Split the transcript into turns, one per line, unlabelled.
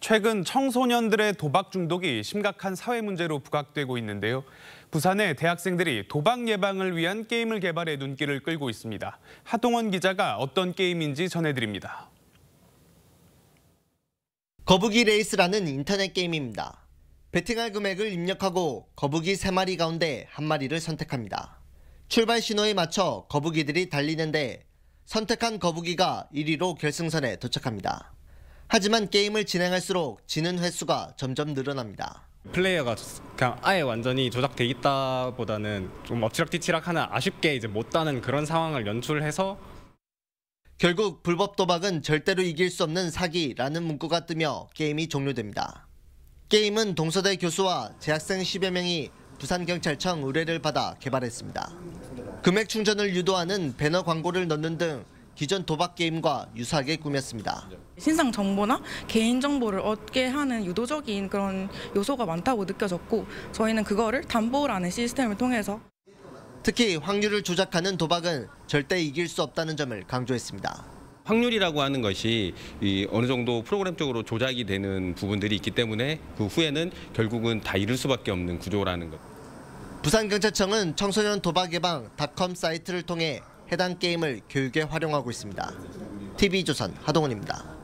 최근 청소년들의 도박 중독이 심각한 사회 문제로 부각되고 있는데요. 부산의 대학생들이 도박 예방을 위한 게임을 개발해 눈길을 끌고 있습니다.
하동원 기자가 어떤 게임인지 전해드립니다. 거북이 레이스라는 인터넷 게임입니다. 베팅할 금액을 입력하고 거북이 3마리 가운데 한 마리를 선택합니다. 출발 신호에 맞춰 거북이들이 달리는데 선택한 거북이가 1위로 결승선에 도착합니다. 하지만 게임을 진행할수록 지는 횟수가 점점 늘어납니다.
플레이어가 그냥 아예 완전히 조작돼
있다보다는 좀 엎치락뒤치락하는 아쉽게 이제 못 따는 그런 상황을 연출해서 결국 불법 도박은 절대로 이길 수 없는 사기라는 문구가 뜨며 게임이 종료됩니다. 게임은 동서대 교수와 재학생 10여 명이 부산경찰청 의뢰를 받아 개발했습니다. 금액 충전을 유도하는 배너 광고를 넣는 등 기존 도박 게임과 유사하게 꾸몄습니다. 신상 정보나 개인
정보를 얻게 하는 유도적인 그런 요소가 많다고 느껴졌고 저희는 그거를 담보라는
시스템을 통해서 특히 확률을 조작하는 도박은 절대 이길 수 없다는 점을 강조했습니다.
확률이라고 하는 것이 어느 정도 프로그램적으로 조작이 되는 부분들이 있기 때문에 그 후에는 결국은 다 잃을 수밖에 없는 구조라는 것.
부산경찰청은 청소년 도박 예방 닷컴 사이트를 통해 해당 게임을 교육에 활용하고 있습니다. TV조선 하동훈입니다.